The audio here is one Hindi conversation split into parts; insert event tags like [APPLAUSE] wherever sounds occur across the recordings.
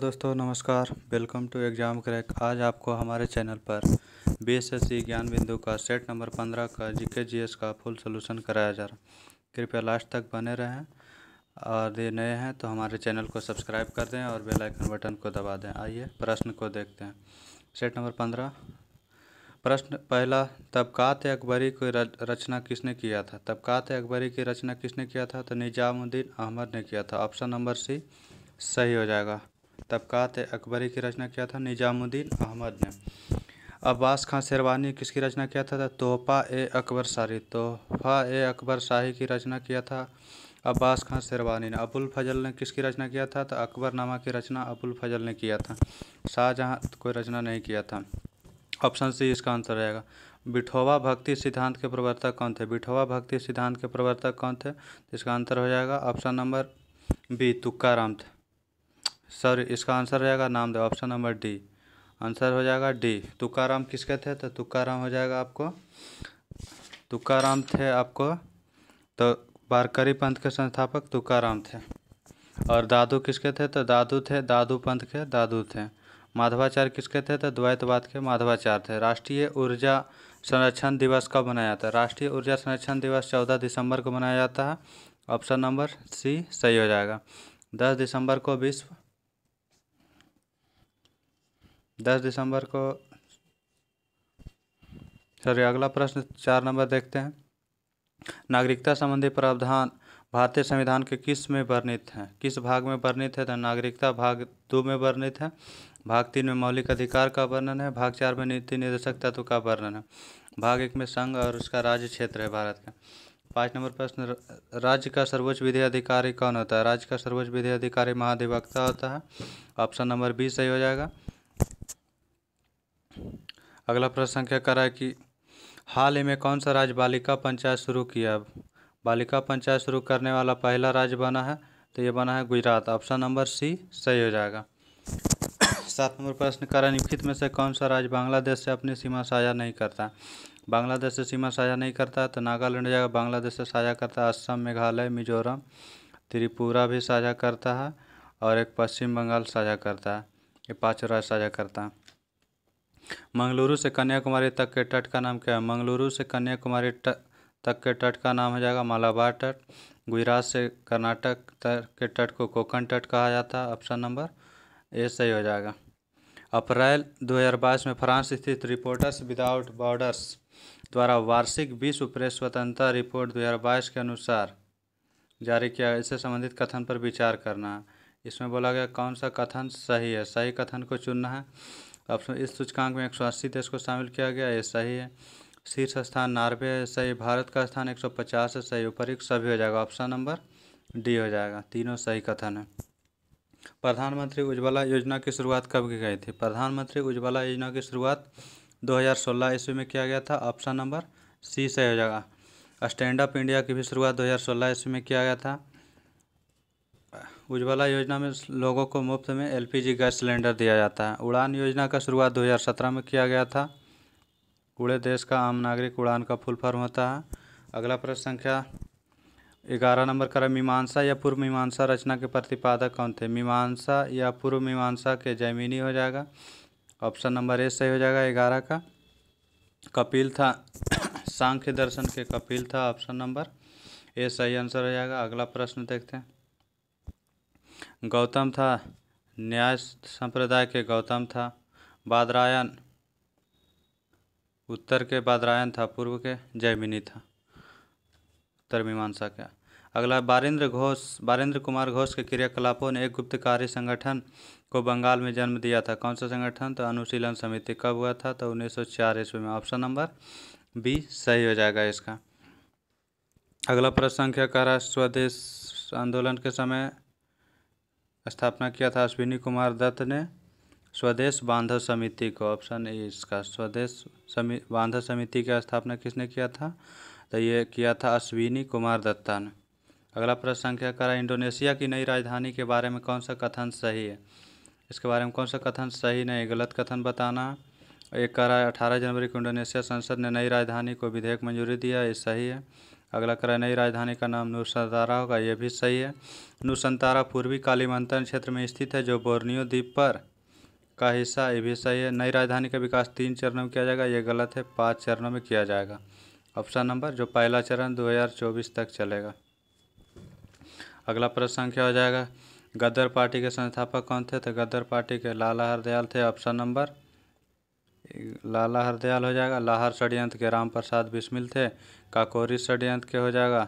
दोस्तों नमस्कार वेलकम टू एग्ज़ाम क्रैक आज आपको हमारे चैनल पर बी एस एस सी ज्ञान बिंदु का सेट नंबर पंद्रह का जी के जी एस का फुल सोल्यूशन कराया जा रहा कृपया लास्ट तक बने रहें और ये नए हैं तो हमारे चैनल को सब्सक्राइब कर दें और बेल आइकन बटन को दबा दें आइए प्रश्न को देखते हैं सेट नंबर पंद्रह प्रश्न पहला तबकात अकबरी की रचना किसने किया था तबकात अकबरी की रचना किसने किया था तो निजामुद्दीन अहमद ने किया था ऑप्शन नंबर सी सही हो जाएगा तबक़ात अकबरी की रचना किया था निज़ामुद्दीन अहमद ने अब्बास खां शेरवानी किसकी रचना किया था तोहफ़ा ए अकबर शाही तोहफ़ा ए अकबर शाही की रचना किया था अब्बास खां शेरवानी ने अबुल फजल ने किसकी रचना किया था तो अकबरनामा की रचना अबुल फजल ने किया था शाहजहाँ कोई रचना नहीं किया था ऑप्शन सी इसका आंसर रहेगा बिठोवा भक्ति सिद्धांत के प्रवर्तक कौन थे बिठोवा भक्ति सिद्धांत के प्रवर्तक कौन थे तो इसका आंसर हो जाएगा ऑप्शन नंबर बी तुक्काराम थे सॉरी इसका आंसर हो जाएगा दे ऑप्शन नंबर डी आंसर हो जाएगा डी तुकाराम किसके थे तो तुकाराम हो जाएगा आपको तुकाराम थे आपको तो बारकरी पंथ के संस्थापक तुकाराम थे और दादू किसके थे तो दादू थे दादू पंथ के दादू थे माधवाचार्य किसके थे तो द्वैतवाद के माधवाचार्य थे राष्ट्रीय ऊर्जा संरक्षण दिवस कब मनाया जाता है राष्ट्रीय ऊर्जा संरक्षण दिवस चौदह दिसंबर को मनाया जाता है ऑप्शन नंबर सी सही हो जाएगा दस दिसंबर को विश्व दस दिसंबर को सॉरी अगला प्रश्न चार नंबर देखते हैं नागरिकता संबंधी प्रावधान भारतीय संविधान के किस में वर्णित हैं किस भाग में वर्णित है तो नागरिकता भाग दो में वर्णित है भाग तीन में मौलिक अधिकार का वर्णन है भाग चार में नीति निर्देशक तत्व का वर्णन है भाग एक में संघ और उसका राज्य क्षेत्र है भारत का पाँच नंबर प्रश्न राज्य का सर्वोच्च विधि अधिकारी कौन होता है राज्य का सर्वोच्च विधि अधिकारी महाधिवक्ता होता है ऑप्शन नंबर बी सही हो जाएगा अगला प्रश्न संख्या करा है कि हाल ही में कौन सा राज्य बालिका पंचायत शुरू किया बालिका पंचायत शुरू करने वाला पहला राज्य बना है तो ये बना है गुजरात ऑप्शन नंबर सी सही हो जाएगा सात नंबर प्रश्न करा निम्नलिखित में से कौन सा राज्य बांग्लादेश से अपनी सीमा साझा नहीं करता बांग्लादेश से सीमा साझा नहीं करता तो नागालैंड जाएगा बांग्लादेश से साझा करता है असम मेघालय मिजोरम त्रिपुरा भी साझा करता है और एक पश्चिम बंगाल साझा करता है ये पाँचों राज्य साझा करता है मंगलुरु से कन्याकुमारी तक के तट का नाम क्या है मंगलुरु से कन्याकुमारी तक के तट का नाम हो जाएगा मालाबार तट गुजरात से कर्नाटक के तट को कोकण तट कहा जाता है ऑप्शन नंबर ए सही हो जाएगा अप्रैल 2022 में फ्रांस स्थित रिपोर्टर्स विदाउट बॉर्डर्स द्वारा वार्षिक विश्व प्रेस स्वतंत्रता रिपोर्ट 2022 के अनुसार जारी किया इससे संबंधित कथन पर विचार करना है इसमें बोला गया कौन सा कथन सही है सही कथन को चुनना है ऑप्शन इस सूचकांक में एक देश को शामिल किया गया ये सही है शीर्ष स्थान नार्वे है सही भारत का स्थान 150 है सही एक सभी हो जाएगा ऑप्शन नंबर डी हो जाएगा तीनों सही कथन है प्रधानमंत्री उज्ज्वला योजना की शुरुआत कब की गई थी प्रधानमंत्री उज्ज्वला योजना की शुरुआत 2016 ईस्वी में किया गया था ऑप्शन नंबर सी सही हो जाएगा स्टैंड अप इंडिया की भी शुरुआत दो सोलह ईस्वी में किया गया था उज्ज्वला योजना में लोगों को मुफ्त में एलपीजी गैस सिलेंडर दिया जाता है उड़ान योजना का शुरुआत 2017 में किया गया था पूरे देश का आम नागरिक उड़ान का फुल फॉर्म होता है अगला प्रश्न संख्या ग्यारह नंबर का मीमांसा या पूर्व मीमांसा रचना के प्रतिपादक कौन थे मीमांसा या पूर्व मीमांसा के जैमिनी हो जाएगा ऑप्शन नंबर ए सही हो जाएगा ग्यारह का कपिल था [COUGHS] सांख्य दर्शन के कपिल था ऑप्शन नंबर ए सही आंसर हो जाएगा अगला प्रश्न देखते हैं गौतम था न्याय संप्रदाय के गौतम था बादरायन उत्तर के बादरायन था पूर्व के जयमिनी था उत्तर मीमांसा का अगला बारिंद्र घोष बारिंद्र कुमार घोष के क्रियाकलापों ने एक गुप्तकारी संगठन को बंगाल में जन्म दिया था कौन सा संगठन तो अनुशीलन समिति कब हुआ था तो उन्नीस सौ चार ईस्वी में ऑप्शन नंबर बी सही हो जाएगा इसका अगला प्रश्न संख्या कह रहा स्वदेश आंदोलन के समय स्थापना किया था अश्विनी कुमार दत्त ने स्वदेश बांधव समिति को ऑप्शन ए इसका स्वदेश समी बांधव समिति की स्थापना किसने किया था तो ये किया था अश्विनी कुमार दत्ता ने अगला प्रश्न संख्या करा इंडोनेशिया की नई राजधानी के बारे में कौन सा कथन सही है इसके बारे में कौन सा कथन सही नहीं गलत कथन बताना एक कर रहा है अठारह जनवरी को इंडोनेशिया संसद ने नई राजधानी को विधेयक मंजूरी दिया ये सही है अगला करा नई राजधानी का नाम नूसंतारा होगा यह भी सही है नूसंतारा पूर्वी कालीमंतन क्षेत्र में स्थित है जो बोर्नियो द्वीप पर का हिस्सा ये भी सही है नई राजधानी का विकास तीन चरणों में किया जाएगा ये गलत है पाँच चरणों में किया जाएगा ऑप्शन नंबर जो पहला चरण 2024 तक चलेगा अगला प्रश्न संख्या हो जाएगा गद्दर पार्टी के संस्थापक कौन थे तो गद्दर पार्टी के लाला हरदयाल थे ऑप्शन नंबर लाला हरदयाल हो जाएगा लाहर षडयंत्र के राम प्रसाद बिस्मिल थे काकोरी षडयंत्र के हो जाएगा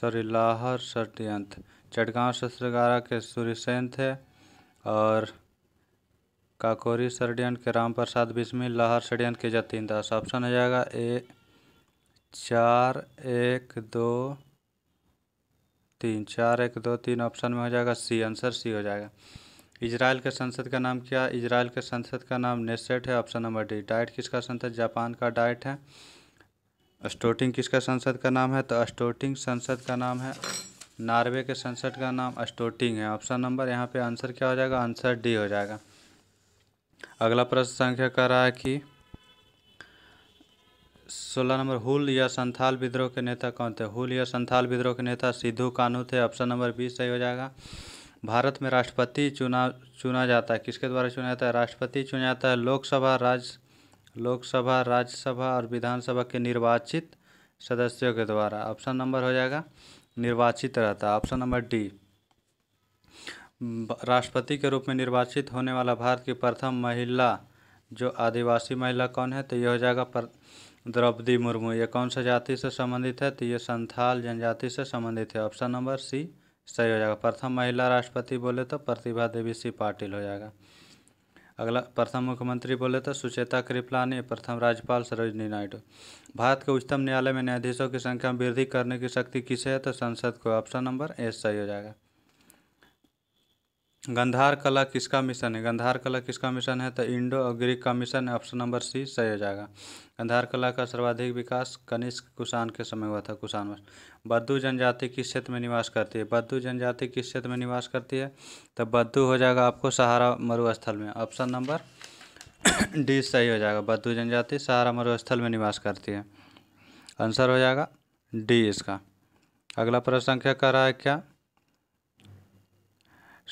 सॉरी लाहर षडयंत्र चटगांव शस्त्रगारा के सूर्यसेन थे और काकोरी षडयंत्र के राम प्रसाद बिस्मिल लाहर षडयंत्र के जतीन दास ऑप्शन हो जाएगा ए चार एक दो तीन चार एक दो तीन ऑप्शन में हो जाएगा सी आंसर सी हो जाएगा इसराइल के संसद का नाम क्या इसराइल के संसद का नाम नेसेट है ऑप्शन नंबर डी डाइट किसका संसद जापान का डाइट है स्टोटिंग किसका संसद का नाम है तो अस्टोटिंग संसद का नाम है नॉर्वे के संसद का नाम अस्टोटिंग है ऑप्शन नंबर यहाँ पे आंसर क्या हो जाएगा आंसर डी हो जाएगा अगला प्रश्न संख्या कह रहा है कि सोलह नंबर हुल या संथाल विद्रोह के नेता कौन थे हुल या संथाल विद्रोह के नेता सिद्धू कानू थे ऑप्शन नंबर बी सही हो जाएगा भारत में राष्ट्रपति चुना चुना जाता है किसके द्वारा चुना जाता है राष्ट्रपति चुना जाता है लोकसभा राज्य लोकसभा राज्यसभा और विधानसभा के निर्वाचित सदस्यों के द्वारा ऑप्शन नंबर हो जाएगा निर्वाचित रहता है ऑप्शन नंबर डी राष्ट्रपति के रूप में निर्वाचित होने वाला भारत की प्रथम महिला जो आदिवासी महिला कौन है तो यह हो जाएगा पर द्रौपदी मुर्मू ये कौन सा जाति से संबंधित है तो ये संथाल जनजाति से संबंधित है ऑप्शन नंबर सी सही हो जाएगा प्रथम महिला राष्ट्रपति बोले तो प्रतिभा देवी सिंह पाटिल हो जाएगा अगला प्रथम मुख्यमंत्री बोले तो सुचेता कृपलानी प्रथम राज्यपाल सरोजनी नायडू भारत के उच्चतम न्यायालय में न्यायाधीशों की संख्या में वृद्धि करने की शक्ति किसे है तो संसद को ऑप्शन नंबर ए सही हो जाएगा गंधार कला किसका मिशन है गंधार कला किसका मिशन है तो इंडो और ग्रीक का मिशन है ऑप्शन नंबर सी सही हो जाएगा गंधार कला का सर्वाधिक विकास कनिष्क कुषाण के समय हुआ था कुषाण वर्ष बद्दू जनजाति किस क्षेत्र में निवास करती है बद्दू जनजाति किस क्षेत्र में निवास करती है तो बद्दू हो जाएगा आपको सहारा मरुस्थल में ऑप्शन नंबर [COUGHS] डी सही हो जाएगा बद्दू जनजाति सहारा मरुस्थल में निवास करती है आंसर हो जाएगा डी इसका अगला प्रश्न संख्या कह रहा है क्या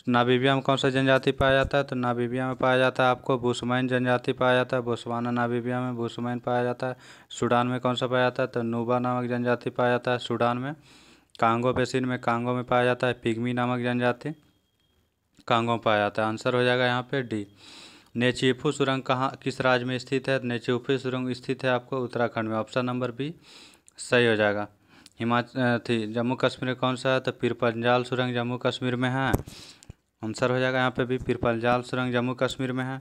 नाबीबिया में कौन सा जनजाति पाया जाता है तो नाबीबिया में पाया जाता है आपको बुसमैन जनजाति पाया जाता है बोसवाना नाबीबिया में बुसमैन पाया जाता है सूडान में कौन सा पाया जाता है तो नूबा नामक जनजाति पाया जाता है सूडान में कांगो बेसिन में कांगो में पाया जाता है पिगमी नामक जनजाति कांगो में पाया जाता है आंसर हो जाएगा यहाँ पर डी नेचीफू सुरंग कहाँ किस राज्य में स्थित है नेचीफू सुरंग स्थित है आपको उत्तराखंड में ऑप्शन नंबर बी सही हो जाएगा हिमाचल थी जम्मू कश्मीर कौन सा है तो पीर पंजाल सुरंग जम्मू कश्मीर में है आंसर हो जाएगा यहाँ पे भी पिरपल जाल सुरंग जम्मू कश्मीर में है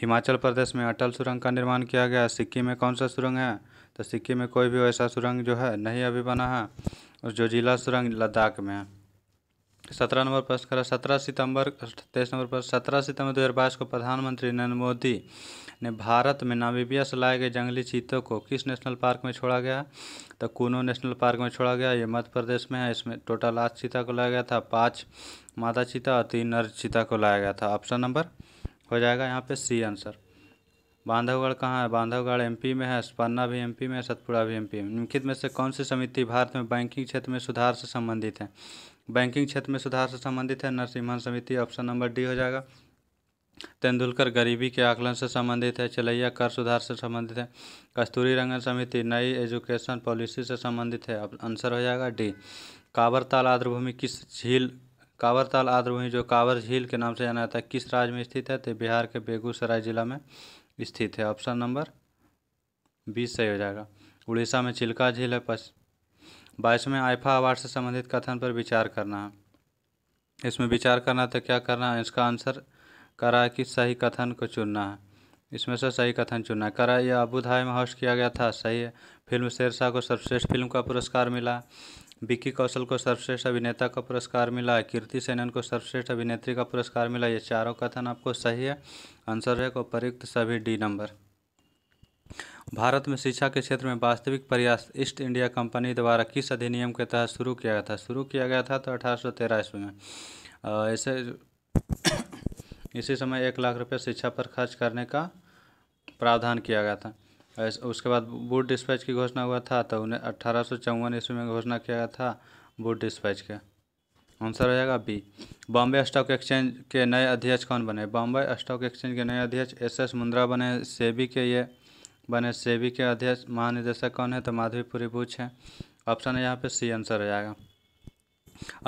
हिमाचल प्रदेश में अटल सुरंग का निर्माण किया गया सिक्किम में कौन सा सुरंग है तो सिक्किम में कोई भी ऐसा सुरंग जो है नहीं अभी बना है और जो जिला सुरंग लद्दाख में है सत्रह नंबर प्रश्न करा सत्रह सितंबर तेईस नंबर प्रश्न सत्रह सितंबर दो हज़ार बाईस को प्रधानमंत्री नरेंद्र मोदी ने भारत में नामीबिया से लाए गए जंगली चीतों को किस नेशनल पार्क में छोड़ा गया तो कूनो नेशनल पार्क में छोड़ा गया ये मध्य प्रदेश में है इसमें टोटल आठ चीता को लाया गया था पाँच मादा चीता और तीन नर चीता को लाया गया था ऑप्शन नंबर हो जाएगा यहाँ पे सी आंसर बांधवगढ़ कहाँ है बांधवगढ़ एमपी में है स्पर्णा भी एमपी में है सतपुड़ा भी एमपी में निम्नलिखित में से कौन सी समिति भारत में बैंकिंग क्षेत्र में सुधार से संबंधित है बैंकिंग क्षेत्र में सुधार से संबंधित है नरसिम्हन समिति ऑप्शन नंबर डी हो जाएगा तेंदुलकर गरीबी के आकलन से संबंधित है चलैया कर सुधार से संबंधित है कस्तूरी रंगन समिति नई एजुकेशन पॉलिसी से संबंधित है आंसर हो जाएगा डी कावर ताल आर्द्रभूमि किस झील कावर ताल आर्द्रभूमि जो कावर झील के नाम से जाना जाता है किस राज्य में स्थित है तो बिहार के बेगूसराय जिला में स्थित है ऑप्शन नंबर बीस सही हो जाएगा उड़ीसा में चिल्का झील है पश्चिम बाईसवें आइफा अवार्ड से संबंधित कथन पर विचार करना इसमें विचार करना तो क्या करना है इसका आंसर करा है कि सही कथन को चुनना है इसमें से सही कथन चुनना है करा यह अबू में होस्ट किया गया था सही है फिल्म शेरशाह को सर्वश्रेष्ठ फिल्म का पुरस्कार मिला विक्की कौशल को सर्वश्रेष्ठ अभिनेता का पुरस्कार मिला कीर्ति सेनन को सर्वश्रेष्ठ अभिनेत्री का पुरस्कार मिला ये चारों कथन आपको सही है आंसर है को उपयुक्त सभी डी नंबर भारत में शिक्षा के क्षेत्र में वास्तविक प्रयास ईस्ट इंडिया कंपनी द्वारा किस अधिनियम के तहत शुरू किया गया था शुरू किया गया था तो अठारह सौ तेरह ईस्वी में ऐसे इसी समय एक लाख रुपये शिक्षा पर खर्च करने का प्रावधान किया गया था उसके बाद बुट डिस्पैच की घोषणा हुआ था तो उन्हें अट्ठारह सौ चौवन ईस्वी में घोषणा किया गया था बुट डिस्पैच के आंसर हो जाएगा बी बॉम्बे स्टॉक एक्सचेंज के नए अध्यक्ष कौन बने बॉम्बे स्टॉक एक्सचेंज के नए अध्यक्ष एस एस मुंद्रा बने सेबी के ये वन सेवी के अध्यक्ष महानिदेशक कौन है तो माधवी पुरी है ऑप्शन है यहाँ पे सी आंसर हो जाएगा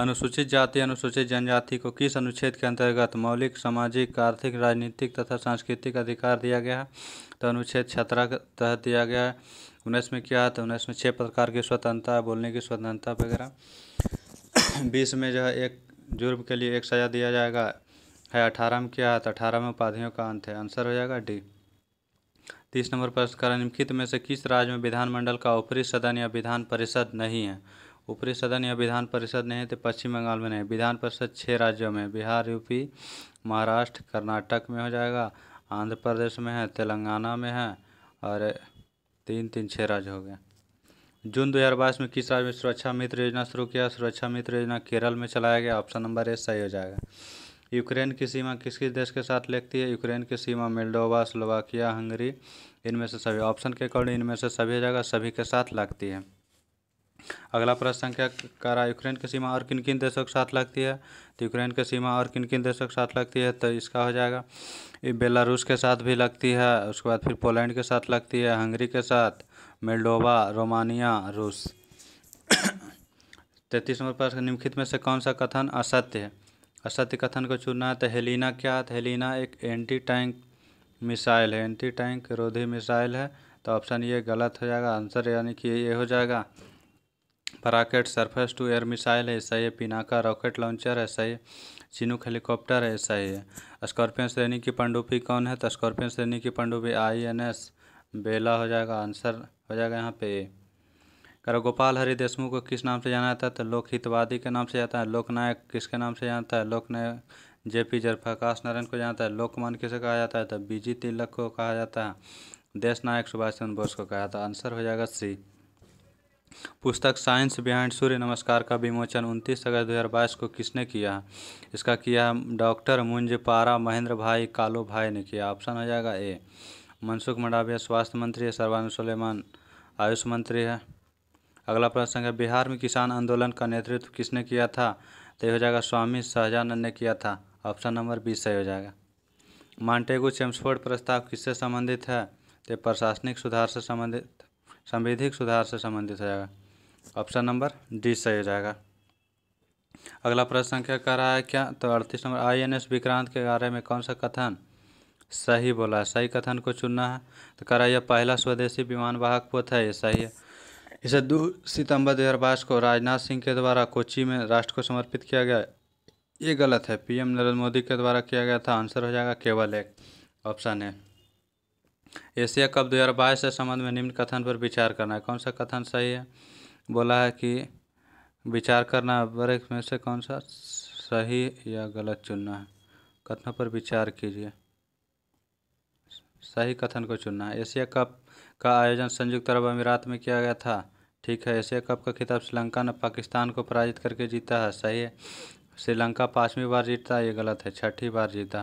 अनुसूचित जाति अनुसूचित जनजाति को किस अनुच्छेद के अंतर्गत मौलिक सामाजिक आर्थिक राजनीतिक तथा सांस्कृतिक अधिकार दिया गया है तो अनुच्छेद छतरा के तहत दिया गया है उन्नीस में क्या है तो उन्नीस में छः प्रकार की स्वतंत्रता बोलने की स्वतंत्रता वगैरह [CLEARS THROAT] बीस में जो है एक जुर्म के लिए एक सज़ा दिया जाएगा है अठारह में क्या है तो अठारह में उपाधियों का अंत है आंसर हो जाएगा डी तीस नंबर प्रश्न निम्नलिखित में से किस राज्य में विधानमंडल का ऊपरी सदन या विधान परिषद नहीं है ऊपरी सदन या विधान परिषद नहीं है तो पश्चिम बंगाल में नहीं विधान परिषद छः राज्यों में बिहार यूपी महाराष्ट्र कर्नाटक में हो जाएगा आंध्र प्रदेश में है तेलंगाना में है और तीन तीन छः राज्य हो गए जून 2022 में किस राज्य में सुरक्षा मित्र योजना शुरू किया सुरक्षा मित्र योजना केरल में चलाया गया ऑप्शन नंबर ए सही हो जाएगा यूक्रेन की सीमा किस किस देश के साथ लगती है यूक्रेन की सीमा मेल्डोवा स्लोवाकिया हंगरी इनमें से सभी ऑप्शन के अकॉर्डिंग इनमें से सभी जगह सभी के साथ लगती है अगला प्रश्न संख्या कारा यूक्रेन की सीमा और किन किन देशों के साथ लगती है तो यूक्रेन की सीमा और किन किन देशों के साथ लगती है तो इसका हो जाएगा बेलारूस के साथ भी लगती है उसके बाद फिर पोलैंड के साथ लगती है हंगरी के साथ मेल्डोवा रोमानिया रूस [COUGHS] तैतीस नंबर प्रश्न निम्नलिखित में से कौन सा कथन असत्य है असत्य कथन को चुनना है तो हेलिना क्या तो है हेलिना एक एंटी टैंक मिसाइल है एंटी टैंक रोधी मिसाइल है तो ऑप्शन ये गलत हो जाएगा आंसर यानी कि ये हो जाएगा पराकेट सरफेस टू एयर मिसाइल है सही है पिनाका रॉकेट लॉन्चर है सही चिनुक हेलीकॉप्टर है सही है स्कॉर्पियो श्रेणी की पंडुपी कौन है तो स्कॉर्पियो श्रेणी की पंडुपी आई एन एस बेला हो जाएगा आंसर हो जाएगा यहाँ पे अगर गोपाल हरि देशमुख को किस नाम से जाना जाता है तो लोक हितवादी के नाम से जाता है लोकनायक किसके नाम से जानता है लोकनायक जे पी जयप्रकाश नारायण को जानता है लोकमान किसे कहा जाता है तो बीजी तिलक को कहा जाता है देश नायक सुभाष चंद्र बोस को कहा जाता है आंसर हो जाएगा सी पुस्तक साइंस बिहाइंड सूर्य नमस्कार का विमोचन उनतीस अगस्त बाईस को किसने किया इसका किया डॉक्टर मुंज पारा महेंद्र भाई कालू भाई ने किया ऑप्शन हो जाएगा ए मनसुख मंडाविया स्वास्थ्य मंत्री है सर्वानंद सुलेमान आयुष मंत्री है अगला प्रश्न है बिहार में किसान आंदोलन का नेतृत्व किसने किया था तो ये हो जाएगा स्वामी सहजानंद ने किया था ऑप्शन नंबर बी सही हो जाएगा मांटेगू चेम्सफोर्ड प्रस्ताव किससे संबंधित है तो प्रशासनिक सुधार से संबंधित संविधिक सुधार से संबंधित हो जाएगा ऑप्शन नंबर डी सही हो जाएगा अगला प्रश्न क्या कह रहा है क्या तो अड़तीस number I N S Vikrant के बारे में कौन सा कथन सही बोला है सही कथन को चुनना है तो कह रहा है यह पहला स्वदेशी विमान वाहक पोत है ये सही है इसे दो सितंबर दो हज़ार बाईस को राजनाथ सिंह के द्वारा कोची में राष्ट्र को समर्पित किया गया ये गलत है पीएम नरेंद्र मोदी के द्वारा किया गया था आंसर हो जाएगा केवल एक ऑप्शन है एशिया कप बाईस से संबंध में निम्न कथन पर विचार करना है कौन सा कथन सही है बोला है कि विचार करना बड़े में से कौन सा सही या गलत चुनना है कथनों पर विचार कीजिए सही कथन को चुनना है एशिया कप का आयोजन संयुक्त अरब अमीरात में किया गया था ठीक है एशिया कप का खिताब श्रीलंका ने पाकिस्तान को पराजित करके जीता है सही है श्रीलंका पाँचवीं बार जीतता है ये गलत है छठी बार जीता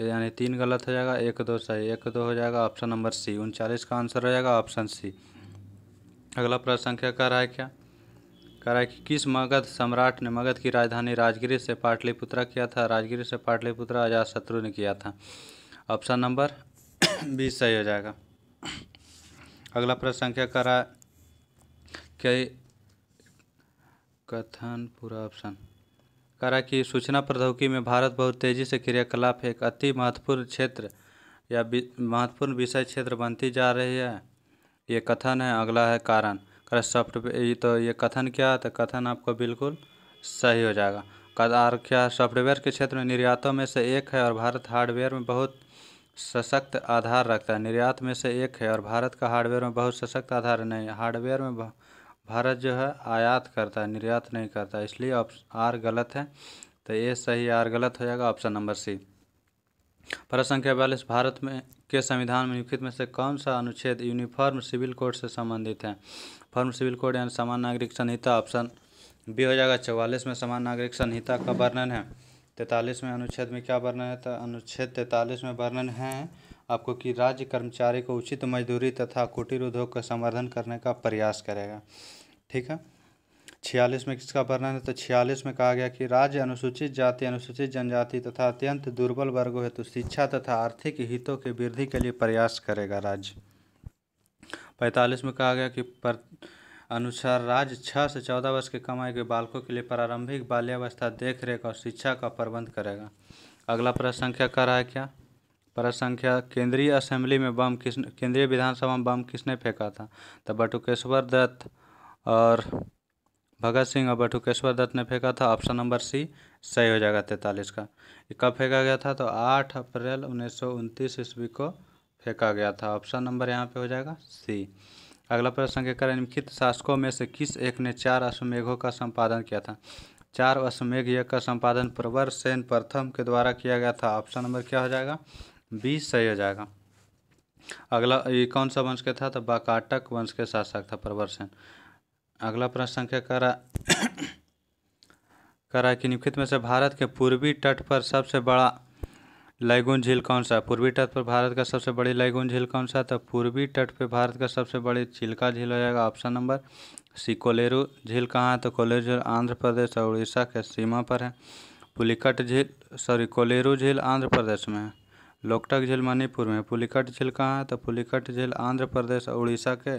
यानी तीन गलत हो जाएगा एक दो सही एक दो हो जाएगा ऑप्शन नंबर सी उनचालीस का आंसर हो जाएगा ऑप्शन सी अगला प्रश्न संख्या कह रहा है क्या कह रहा है कि किस मगध सम्राट ने मगध की राजधानी राजगिरी से पाटलिपुत्रा किया था राजगिरी से पाटलिपुत्रा अजात शत्रु ने किया था ऑप्शन नंबर बीस सही हो जाएगा अगला प्रश्न संख्या करा कई कथन पूरा ऑप्शन करा कि सूचना प्रौद्योगिकी में भारत बहुत तेजी से क्रियाकलाप एक अति महत्वपूर्ण क्षेत्र या महत्वपूर्ण विषय क्षेत्र बनती जा रही है ये कथन है अगला है कारण कर सॉफ्टवेयर तो ये कथन क्या तो कथन आपको बिल्कुल सही हो जाएगा कदार क्या सॉफ्टवेयर के क्षेत्र में निर्यातों में से एक है और भारत हार्डवेयर में बहुत सशक्त आधार रखता है निर्यात में से एक है और भारत का हार्डवेयर में बहुत सशक्त आधार नहीं है हार्डवेयर में भारत जो है आयात करता है निर्यात नहीं करता इसलिए आर गलत है तो ये सही आर गलत हो जाएगा ऑप्शन नंबर सी प्रश्न संख्या बयालीस भारत में के संविधान में निम्नलिखित में से कौन सा अनुच्छेद यूनिफॉर्म सिविल कोड से संबंधित है फॉर्म सिविल कोड यानी समान नागरिक संहिता ऑप्शन बी हो जाएगा चौवालीस में समान नागरिक संहिता का वर्णन है में अनुच्छेद में क्या वर्णन है तो अनुच्छेद तैंतालीस में वर्णन है आपको कि राज्य कर्मचारी को उचित मजदूरी तथा कुटीर उद्योग का समर्थन करने का प्रयास करेगा ठीक है छियालीस में किसका वर्णन है तो छियालीस में कहा गया कि राज्य अनुसूचित जाति अनुसूचित जनजाति तथा अत्यंत दुर्बल वर्गों हेतु तो शिक्षा तथा आर्थिक हितों के वृद्धि के लिए प्रयास करेगा राज्य पैंतालीस में कहा गया कि पर अनुसार राज्य छः से चौदह वर्ष की कमाई के बालकों के लिए प्रारंभिक बाल्यावस्था देखरेख और शिक्षा का प्रबंध करेगा अगला प्रश्न संख्या का रहा है क्या प्रश्न संख्या केंद्रीय असेंबली में बम किस केंद्रीय विधानसभा में बम किसने फेंका था तो बटुकेश्वर दत्त और भगत सिंह और बटुकेश्वर दत्त ने फेंका था ऑप्शन नंबर सी सही हो जाएगा तैंतालीस का कब फेंका गया था तो आठ अप्रैल उन्नीस सौ ईस्वी को फेंका गया था ऑप्शन नंबर यहाँ पे हो जाएगा सी अगला प्रश्न के कारण निम्नलिखित शासकों में से किस एक ने चार अश्वमेघों का संपादन किया था चार अश्वमेघ यज्ञ का संपादन प्रवर सेन प्रथम के द्वारा किया गया था ऑप्शन नंबर क्या हो जाएगा बी सही हो जाएगा अगला ये कौन सा वंश के था तो बाकाटक वंश के शासक था प्रवर सेन अगला प्रश्न क्या करा करा कि निम्नलिखित में से भारत के पूर्वी तट पर सबसे बड़ा लैगून झील कौन सा पूर्वी तट पर भारत का सबसे बड़ी लैगून झील कौन सा तो पूर्वी तट पर भारत का सबसे बड़ी चिल्का झील हो जाएगा ऑप्शन नंबर सी कोलेरू झील कहाँ है तो कोलेरू झील आंध्र प्रदेश और उड़ीसा के सीमा पर है पुलिकट झील सॉरी कोलेरू झील आंध्र प्रदेश में है लोकटक झील मणिपुर में पुलिकट झील कहाँ है तो पुलिकट झील आंध्र प्रदेश और उड़ीसा के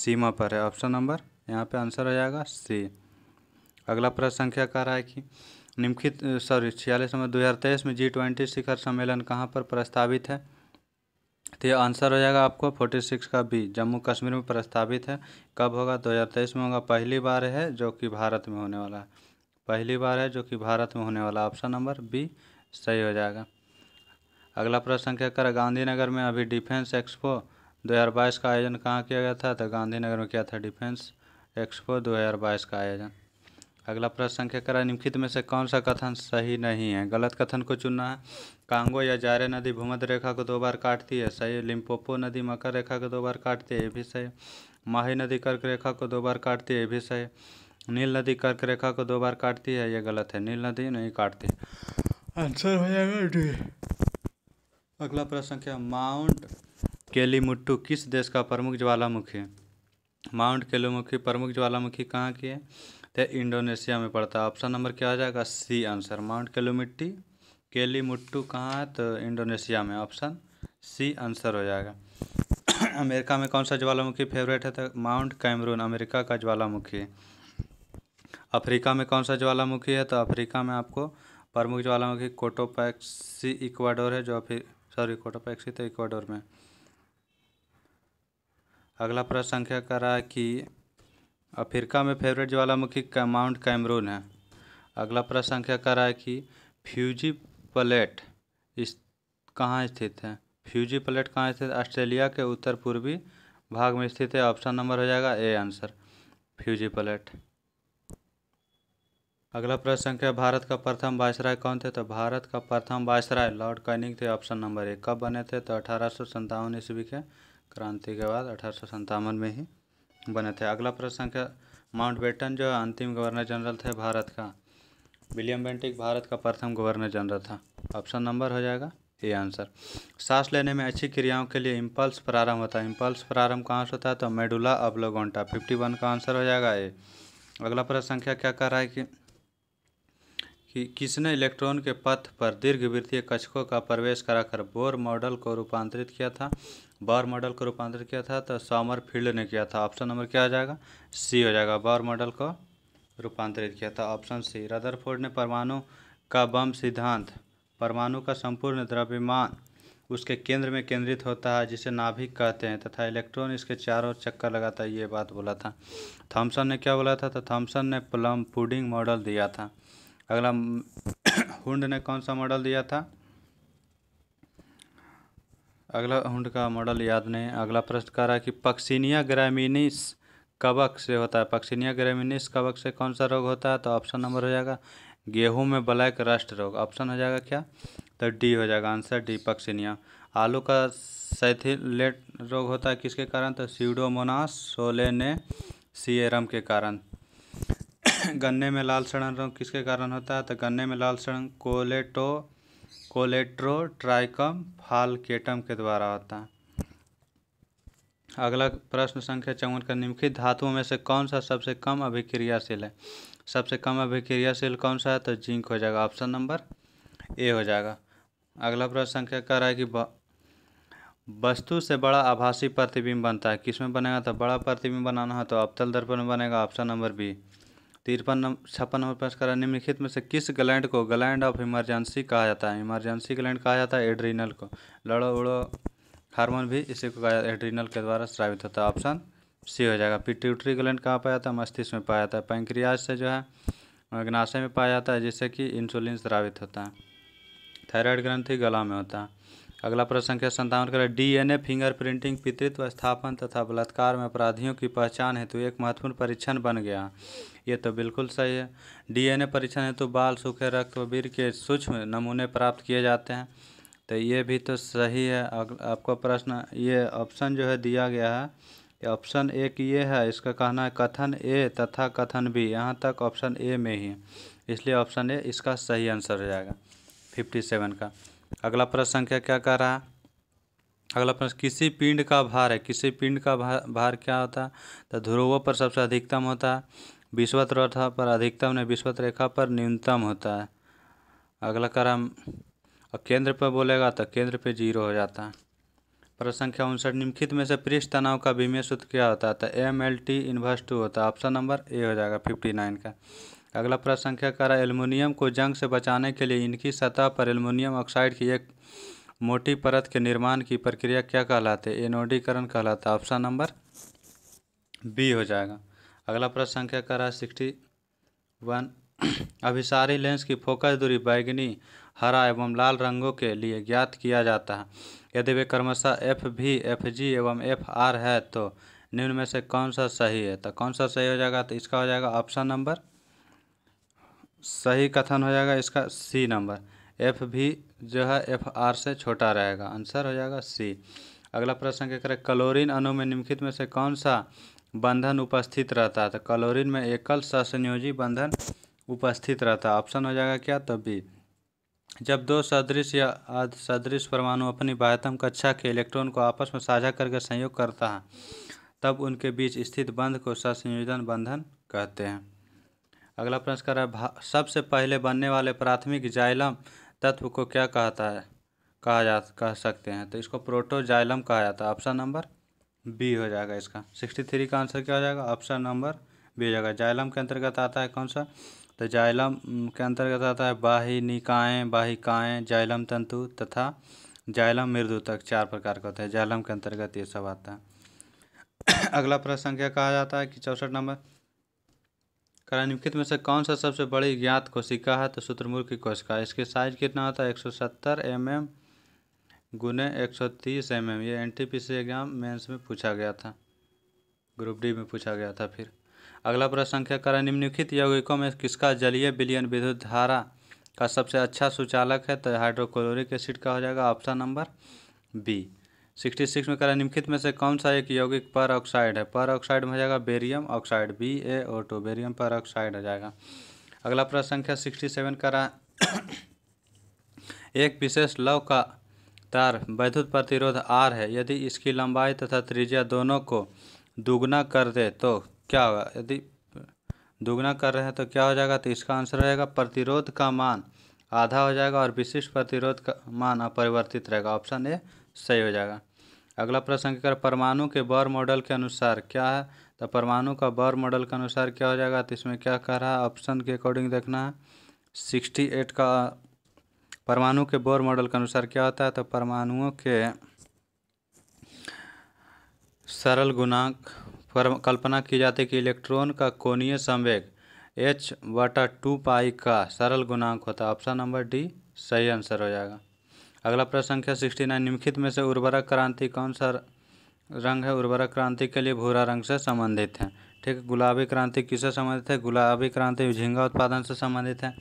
सीमा पर है ऑप्शन नंबर यहाँ पे आंसर हो जाएगा सी अगला प्रश्न संख्या कह रहा है कि निम्नलिखित सॉरी छियालीस नंबर दो हज़ार तेईस में जी ट्वेंटी शिखर सम्मेलन कहाँ पर प्रस्तावित है तो ये आंसर हो जाएगा आपको फोर्टी सिक्स का बी जम्मू कश्मीर में प्रस्तावित है कब होगा दो हज़ार तेईस में होगा पहली बार है जो कि भारत में होने वाला है पहली बार है जो कि भारत में होने वाला ऑप्शन नंबर बी सही हो जाएगा अगला प्रश्न क्या करें गांधीनगर में अभी डिफेंस एक्सपो दो हज़ार बाईस का आयोजन कहाँ किया गया था तो गांधीनगर में किया था डिफेंस एक्सपो दो का आयोजन अगला प्रश्न संख्या करा निम्नलिखित में से कौन सा कथन सही नहीं है गलत कथन को चुनना है कांगो या जारे नदी भूमध्य रेखा को दो बार काटती है सही लिम्पोपो नदी मकर रेखा को दो बार काटती है ये भी सही माही नदी कर्क रेखा को दो बार काटती है ये भी सही नील नदी कर्क रेखा को दो बार काटती है ये गलत है नील नदी नहीं काटती आंसर हो जाएगा डी अगला प्रश्न संख्या माउंट केलीमुट्टू किस देश का प्रमुख ज्वालामुखी है माउंट केलीमुखी प्रमुख ज्वालामुखी कहाँ की है तो इंडोनेशिया में पड़ता है ऑप्शन नंबर क्या आ जाएगा सी आंसर माउंट केलोमिट्टी केली मुट्टू कहाँ है तो इंडोनेशिया में ऑप्शन सी आंसर हो जाएगा [COUGHS] अमेरिका में कौन सा ज्वालामुखी फेवरेट है तो माउंट कैमरून अमेरिका का ज्वालामुखी अफ्रीका में कौन सा ज्वालामुखी है तो अफ्रीका में आपको प्रमुख ज्वालामुखी कोटोपैक्सी इक्वाडोर है जो फिर सॉरी कोटोपैक्सी तो इक्वाडोर में अगला प्रश्न संख्या करा कि अफ्रीका में फेवरेट ज्वालामुखी का माउंट कैमरून है अगला प्रश्न संख्या कह रहा है कि फ्यूजी प्लेट इस कहाँ स्थित है फ्यूजी प्लेट कहाँ स्थित ऑस्ट्रेलिया के उत्तर पूर्वी भाग में स्थित है ऑप्शन नंबर हो जाएगा ए आंसर फ्यूजी प्लेट अगला प्रश्न संख्या भारत का प्रथम वायसराय कौन थे तो भारत का प्रथम वायसराय लॉर्ड कैनिंग थे ऑप्शन नंबर एक कब बने थे तो अठारह ईस्वी के क्रांति के बाद अठारह में ही बने थे अगला प्रश्न माउंट बेटन जो अंतिम गवर्नर जनरल थे भारत का विलियम बेंटिक भारत का प्रथम गवर्नर जनरल था ऑप्शन नंबर हो जाएगा ये आंसर सांस लेने में अच्छी क्रियाओं के लिए इम्पल्स प्रारंभ होता है इम्पल्स प्रारंभ कहाँ से होता है तो मेडुला अबलोगोंटा फिफ्टी वन का आंसर हो जाएगा ये अगला प्रश्न संख्या क्या कर रहा है कि कि किसने इलेक्ट्रॉन के पथ पर दीर्घ वृत्तीय कक्षकों का प्रवेश कराकर बोर मॉडल को रूपांतरित किया था बार मॉडल का रूपांतर किया था तो सामर फील्ड ने किया था ऑप्शन नंबर क्या आ जाएगा सी हो जाएगा बार मॉडल का रूपांतरित किया था ऑप्शन सी रदरफोर्ड ने परमाणु का बम सिद्धांत परमाणु का संपूर्ण द्रव्यमान उसके केंद्र में केंद्रित होता है जिसे नाभिक कहते हैं तथा इलेक्ट्रॉन इसके चारों चक्कर लगाता है ये बात बोला था थॉम्सन ने क्या बोला था तो थॉम्सन ने प्लम पुडिंग मॉडल दिया था अगला [CLEARS THROAT] हुंड ने कौन सा मॉडल दिया था अगला हुंड का मॉडल याद नहीं अगला प्रश्न कह रहा है कि पक्सिनिया ग्रामीनिस कवक से होता है पक्सिनिया ग्रामिनिस कवक से कौन सा रोग होता है तो ऑप्शन नंबर हो जाएगा गेहूं में ब्लैक रस्ट रोग ऑप्शन हो जाएगा क्या तो डी हो जाएगा आंसर डी पक्सिनिया आलू का सैथिलेट रोग होता है किसके कारण तो सीडोमोनास सोलेने सीएरम के कारण [COUGHS] गन्ने में लाल सड़न रोग किसके कारण होता है तो गन्ने में लाल सड़न कोलेटो कोलेट्रोट्राइकम फालकेटम के द्वारा होता है अगला प्रश्न संख्या चौवन का निम्नलिखित धातुओं में से कौन सा सबसे कम अभिक्रियाशील है सबसे कम अभिक्रियाशील कौन सा है तो जिंक हो जाएगा ऑप्शन नंबर ए हो जाएगा अगला प्रश्न संख्या कह रहा है कि वस्तु से बड़ा आभासी प्रतिबिंब बनता है किसमें बनेगा तो बड़ा प्रतिबिंब बनाना है तो अवतल दर्पण में बनेगा ऑप्शन नंबर बी तिरपन नंबर छप्पन नंबर प्रश्न करा निम्नलिखित में से किस ग्लैंड को ग्लैंड ऑफ इमरजेंसी कहा जाता है इमरजेंसी ग्लैंड कहा जाता है एड्रीनल को लड़ो उड़ो हार्मोन भी इसी को कहा एड्रीनल के द्वारा स्रावित होता है ऑप्शन सी हो जाएगा पिट्यूटरी ग्लैंड कहाँ पाया जाता है मस्तिष्क में पाया जाता है पैंक्रियाज से जो है अग्नाशय में पाया जाता है जिससे कि इंसुलिन स्रावित होता है थायराइड ग्रंथि गला में होता है अगला प्रश्न संख्या संतावन करें डीएनए फिंगर प्रिंटिंग पितृत्व स्थापन तथा बलात्कार में अपराधियों की पहचान हेतु एक महत्वपूर्ण परीक्षण बन गया ये तो बिल्कुल सही है डीएनए परीक्षण है तो बाल सूखे रक्त वीर के सूक्ष्म नमूने प्राप्त किए जाते हैं तो ये भी तो सही है आपका प्रश्न ये ऑप्शन जो है दिया गया है ऑप्शन एक ये है इसका कहना है कथन ए तथा कथन बी यहाँ तक ऑप्शन ए में ही इसलिए ऑप्शन ए इसका सही आंसर हो जाएगा फिफ्टी सेवन का अगला प्रश्न संख्या क्या कह रहा है अगला प्रश्न किसी पिंड का भार है किसी पिंड का भार, भार क्या होता है तो ध्रुवों पर सबसे अधिकतम होता है विश्वत रेखा पर अधिकतम नहीं विश्वत रेखा पर न्यूनतम होता है अगला क्रम हम केंद्र पर बोलेगा तो केंद्र पे जीरो हो जाता है प्रश्न संख्या उनसठ निम्नलिखित में से पृष्ठ तनाव का विमीय सूत्र क्या होता है तो M L T inverse two होता है ऑप्शन नंबर ए हो जाएगा फिफ्टी नाइन का अगला प्रश्न संख्या कह रहा है एल्युमिनियम को जंग से बचाने के लिए इनकी सतह पर एल्युमिनियम ऑक्साइड की एक मोटी परत के निर्माण की प्रक्रिया क्या कहलाते एनोडीकरण कहलाता ऑप्शन नंबर बी हो जाएगा अगला प्रश्न संख्या का रहा सिक्सटी वन अभिसारी लेंस की फोकस दूरी बैगनी हरा एवं लाल रंगों के लिए ज्ञात किया जाता है यदि वे क्रमशः एफ भी एफ जी एवं एफ आर है तो निम्न में से कौन सा सही है तो कौन सा सही हो जाएगा तो इसका हो जाएगा ऑप्शन नंबर सही कथन हो जाएगा इसका सी नंबर एफ भी जो है एफ आर से छोटा रहेगा आंसर हो जाएगा सी अगला प्रश्न क्या करें क्लोरीन अणु में निम्नलिखित में से कौन सा बंधन उपस्थित रहता है तो क्लोरीन में एकल ससंयोजी बंधन उपस्थित रहता है ऑप्शन हो जाएगा क्या तब भी जब दो सदृश या आध सदृश परमाणु अपनी बाह्यतम कक्षा के इलेक्ट्रॉन को आपस में साझा करके संयोग करता है तब उनके बीच स्थित बंध को ससंयोजन बंधन कहते हैं अगला प्रश्न कर सबसे पहले बनने वाले प्राथमिक जाइलम तत्व को क्या कहता है कहा जा कह सकते हैं तो इसको प्रोटोजाइलम कहा जाता है ऑप्शन नंबर बी हो जाएगा इसका सिक्सटी थ्री का आंसर क्या हो जाएगा ऑप्शन नंबर बी हो जाएगा जाइलम के अंतर्गत आता है कौन सा तो जाइलम के अंतर्गत आता है बाही निकाएँ बाहिकाएँ जाइलम तंतु तथा जाइलम मृदु तक चार प्रकार का होता है जाइलम के अंतर्गत ये सब आता है [COUGHS] अगला प्रश्न संख्या कहा जाता है कि चौसठ नंबर निम्नलिखित में से कौन सा सबसे बड़ी ज्ञात कोशिका है तो सूत्रमुर्ग की कोशिका इसके साइज कितना होता है एक सौ सत्तर एम एम गुने एक सौ तीस एम एम ये N T P C exam mains में पूछा गया था ग्रुप डी में पूछा गया था फिर अगला प्रश्न संख्या करें निम्नलिखित यौगिकों में किसका जलीय बिलियन विद्युत धारा का सबसे अच्छा सुचालक है तो हाइड्रोक्लोरिक एसिड का हो जाएगा option number B sixty six में करें निम्नलिखित में से कौन सा एक यौगिक पर ऑक्साइड है पर ऑक्साइड में हो जाएगा barium oxide B A O two barium peroxide हो जाएगा अगला प्रश्न संख्या सिक्सटी सेवन करा [COUGHS] एक विशेष लव का तार वैद्युत प्रतिरोध आर है यदि इसकी लंबाई तथा त्रिज्या दोनों को दुगना कर दे तो क्या होगा यदि दुगना कर रहे हैं तो क्या हो जाएगा तो इसका आंसर रहेगा प्रतिरोध का मान आधा हो जाएगा और विशिष्ट प्रतिरोध का मान अपरिवर्तित रहेगा ऑप्शन ए सही हो जाएगा अगला प्रश्न कर परमाणु के बर मॉडल के अनुसार क्या है तो परमाणु का बर मॉडल के अनुसार क्या हो जाएगा तो इसमें क्या कह रहा है ऑप्शन के अकॉर्डिंग देखना है सिक्सटी एट का परमाणु के बोर मॉडल के अनुसार क्या होता है तो परमाणुओं के सरल गुणांक पर कल्पना की जाती है कि इलेक्ट्रॉन का कोणीय संवेग एच वाटा टू पाई का सरल गुणांक होता है ऑप्शन नंबर डी सही आंसर हो जाएगा अगला प्रश्न संख्या सिक्सटी नाइन निम्नलिखित में से उर्वरक क्रांति कौन सा रंग है उर्वरक क्रांति के लिए भूरा रंग से संबंधित है ठीक गुलाबी क्रांति किससे संबंधित है गुलाबी क्रांति झींगा उत्पादन से संबंधित है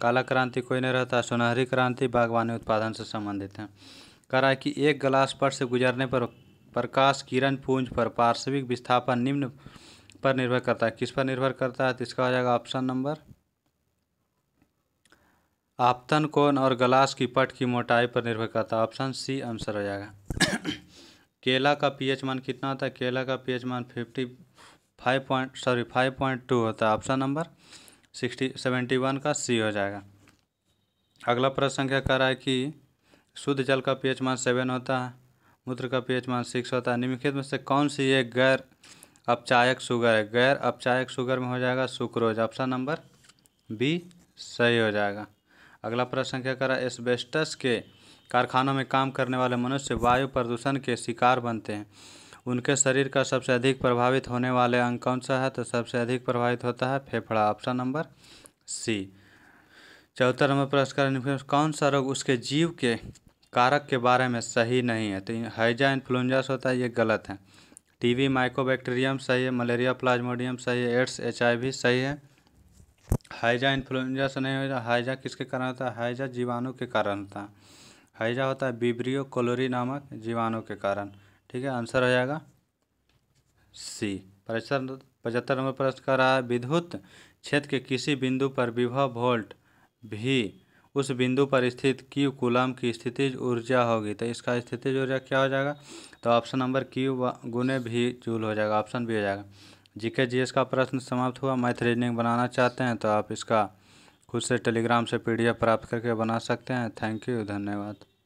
काला क्रांति कोई नहीं रहता सुनहरी क्रांति बागवानी उत्पादन से संबंधित है कह रहा है कि एक ग्लास पट से गुजरने पर प्रकाश किरण पूंज पर पार्श्विक विस्थापन निम्न पर निर्भर करता है किस पर निर्भर करता है तो इसका हो जाएगा ऑप्शन नंबर आपतन कोण और गलास की पट की मोटाई पर निर्भर करता है ऑप्शन सी आंसर हो जाएगा [COUGHS] केला का पीएच मान कितना होता है केला का P H fifty five point sorry five point two होता है option number sixty seventy one का सी हो जाएगा अगला प्रश्न क्या कह रहा है कि शुद्ध जल का पीएच मान सेवन होता है मूत्र का पीएच मान सिक्स होता है निम्नलिखित में से कौन सी एक गैर अपचायक शुगर है गैर अपचायक शुगर में हो जाएगा सुक्रोज ऑप्शन नंबर बी सही हो जाएगा अगला प्रश्न क्या करा एस्बेस्टस के कारखानों में काम करने वाले मनुष्य वायु प्रदूषण के शिकार बनते हैं उनके शरीर का सबसे अधिक प्रभावित होने वाले अंग कौन सा है तो सबसे अधिक प्रभावित होता है फेफड़ा ऑप्शन नंबर सी चौथा नंबर पुरस्कार इन्फ्लुएंस कौन सा रोग उसके जीव के कारक के बारे में सही नहीं है तो हैजा इन्फ्लुंजा होता है ये गलत है टीबी माइकोबैक्टीरियम सही है मलेरिया प्लाज्मोडियम सही है एड्स एच सही है हाइजा इन्फ्लुएंजा से नहीं होता हाइजा किसके कारण होता है हाइजा जीवाणु के कारण होता है हाइजा होता है बीब्रियो कोलोरी नामक जीवाणु के कारण ठीक है आंसर हो जाएगा सी पचहत्तर पचहत्तर नंबर प्रश्न कर रहा है विद्युत क्षेत्र के किसी बिंदु पर विभव वोल्ट भी उस बिंदु पर स्थित क्यू कुलाम की स्थिति ऊर्जा होगी तो इसका स्थिति ऊर्जा क्या हो जाएगा तो ऑप्शन नंबर क्यू गुने भी जूल हो जाएगा ऑप्शन भी हो जाएगा जीके जीएस का प्रश्न समाप्त हुआ मैथ रीजनिंग बनाना चाहते हैं तो आप इसका खुद से टेलीग्राम से पीडीएफ प्राप्त करके बना सकते हैं थैंक यू धन्यवाद